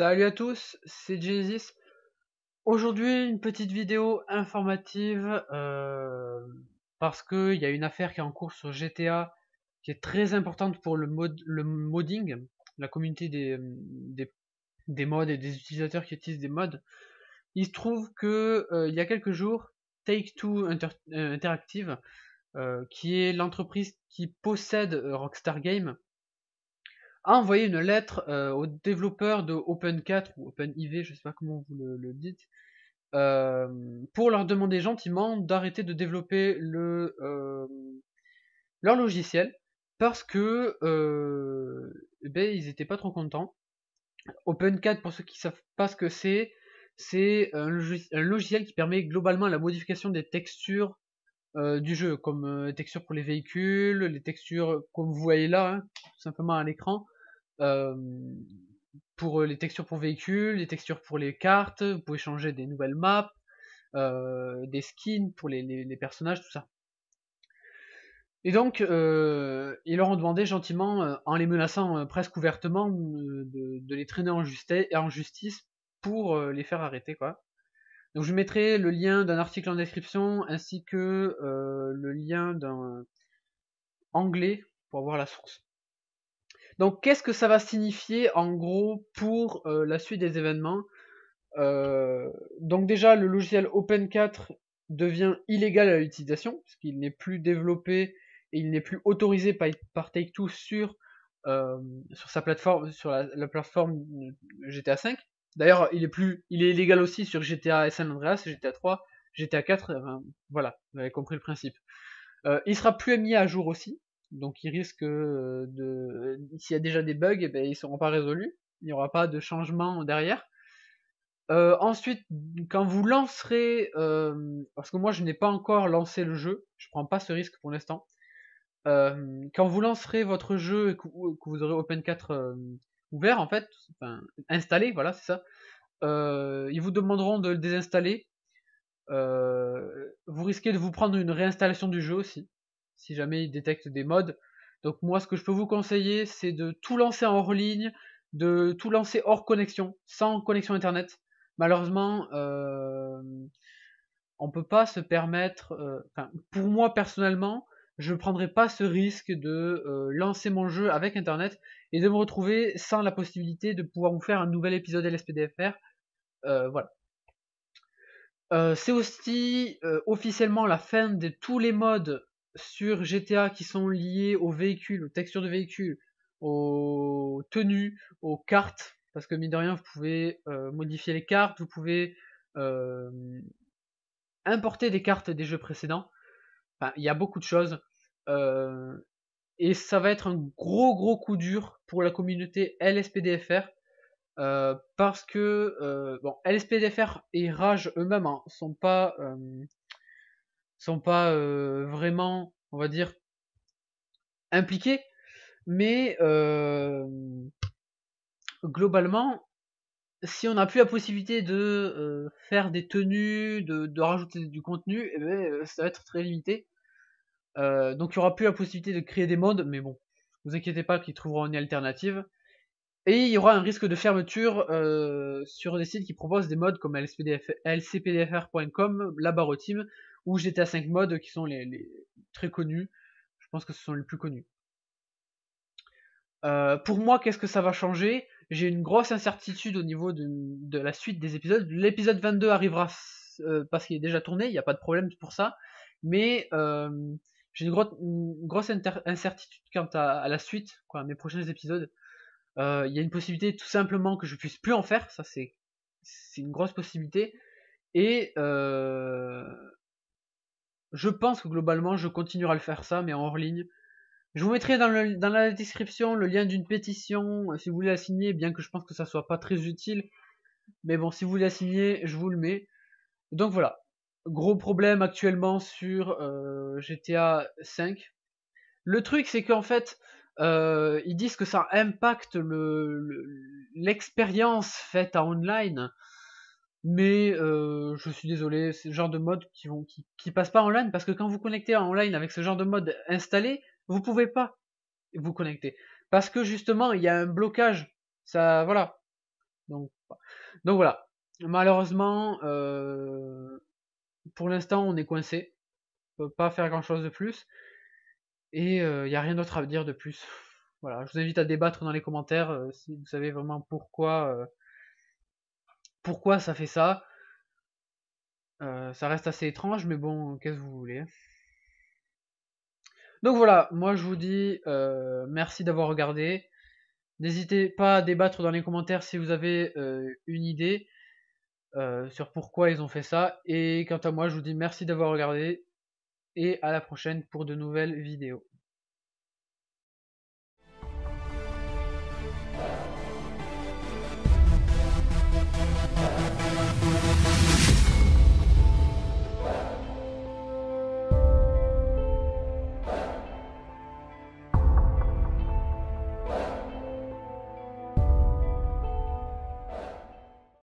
Salut à tous, c'est Jesus. Aujourd'hui, une petite vidéo informative euh, parce qu'il y a une affaire qui est en cours sur GTA qui est très importante pour le, le modding, la communauté des, des, mods et des utilisateurs qui utilisent des mods. Il se trouve que euh, il y a quelques jours, Take Two euh, Interactive, qui est l'entreprise qui possède Rockstar Games, a envoyé une lettre euh, aux développeurs de Open4 ou OpenIV, je sais pas comment vous le, dites, euh, pour leur demander gentiment d'arrêter de développer le, euh, leur logiciel parce que eh ben, ils n'étaient pas trop contents. Open4, pour ceux qui savent pas ce que c'est, c'est un logiciel qui permet globalement la modification des textures euh, du jeu, comme euh, les textures pour les véhicules, les textures comme vous voyez là, hein, tout simplement à l'écran, euh, pour les textures pour véhicules, les textures pour les cartes, vous pouvez changer des nouvelles maps, des skins pour les, personnages, tout ça. Et donc, ils leur ont demandé gentiment, en les menaçant presque ouvertement, de, les traîner en, en justice pour les faire arrêter, quoi. Donc je mettrai le lien d'un article en description ainsi que euh, le lien d'un anglais pour avoir la source. Donc qu'est-ce que ça va signifier en gros pour euh, la suite des événements euh, Donc déjà le logiciel Open4 devient illégal à l'utilisation puisqu'il n'est plus développé et il n'est plus autorisé par, Take-Two sur, sa plateforme, sur la, la plateforme GTA 5. D'ailleurs, il est plus, il est illégal aussi sur GTA San Andreas, GTA 3, GTA 4. voilà, vous avez compris le principe. Euh, il sera plus mis à jour aussi, donc il risque euh, de, s'il y a déjà des bugs, ils eh ne ben, ils seront pas résolus. Il n'y aura pas de changement derrière. Euh, ensuite, quand vous lancerez, parce que moi je n'ai pas encore lancé le jeu, je prends pas ce risque pour l'instant. quand vous lancerez votre jeu et que vous aurez Open 4 ouvert en fait, enfin, installé, voilà, c'est ça. Euh, ils vous demanderont de le désinstaller. Euh, vous risquez de vous prendre une réinstallation du jeu aussi, si jamais ils détectent des mods. Donc moi, ce que je peux vous conseiller, c'est de tout lancer hors ligne, de tout lancer hors connexion, sans connexion Internet. Malheureusement, euh, on peut pas se permettre. Euh, pour moi personnellement, je ne prendrai pas ce risque de euh, lancer mon jeu avec Internet et de me retrouver sans la possibilité de pouvoir vous faire un nouvel épisode LSPDFR. Euh, voilà. Euh, c'est aussi officiellement la fin de tous les modes sur GTA qui sont liés aux véhicules, aux textures de véhicules, aux tenues, aux cartes, parce que mine de rien, vous pouvez modifier les cartes, vous pouvez importer des cartes des jeux précédents. il y a beaucoup de choses. Euh, et ça va être un gros gros coup dur pour la communauté LSPDFR. Euh, parce que euh, bon, LSPDFR et Rage eux-mêmes hein, sont pas sont pas vraiment, on va dire, impliqués, mais globalement, si on n'a plus la possibilité de faire des tenues, de, rajouter du contenu, eh ben, ça va être très limité. Euh, donc il n'y aura plus la possibilité de créer des modes, mais bon, ne vous inquiétez pas qu'ils trouveront une alternative. Et il y aura un risque de fermeture euh, sur des sites qui proposent des modes comme lcpdfr.com, la où ou GTA 5 modes qui sont les, très connus. Je pense que ce sont les plus connus. Euh, pour moi, qu'est-ce que ça va changer J'ai une grosse incertitude au niveau de, la suite des épisodes. L'épisode 22 arrivera parce qu'il est déjà tourné, il n'y a pas de problème pour ça. Mais j'ai une, grosse incertitude quant à, la suite, quoi, mes prochains épisodes. Euh, il y a une possibilité tout simplement que je puisse plus en faire, ça c'est une grosse possibilité. Et euh, je pense que globalement je continuerai à le faire ça, mais en hors ligne. Je vous mettrai dans, dans la description le lien d'une pétition, euh, si vous voulez la signer, bien que je pense que ça soit pas très utile. Mais bon, si vous voulez la signer, je vous le mets. Donc voilà, Gros problème actuellement sur euh, GTA V Le truc, c'est qu'en fait, euh, ils disent que ça impacte l'expérience faite en online. Mais euh, je suis désolé, c'est le genre de mode qui, vont, qui, passe pas en online parce que quand vous connectez en online avec ce genre de mode installé, vous pouvez pas vous connecter parce que justement il y a un blocage. Ça voilà. Donc, donc voilà. Malheureusement, pour l'instant, on est coincé. On peut pas faire grand chose de plus. Et il euh, n'y a rien d'autre à dire de plus. Voilà, je vous invite à débattre dans les commentaires euh, si vous savez vraiment pourquoi, euh, pourquoi ça fait ça. ça reste assez étrange, mais bon, qu'est-ce que vous voulez. Donc voilà, moi je vous dis merci d'avoir regardé. N'hésitez pas à débattre dans les commentaires si vous avez une idée. Euh, sur pourquoi ils ont fait ça. Et quant à moi, je vous dis merci d'avoir regardé et à la prochaine pour de nouvelles vidéos.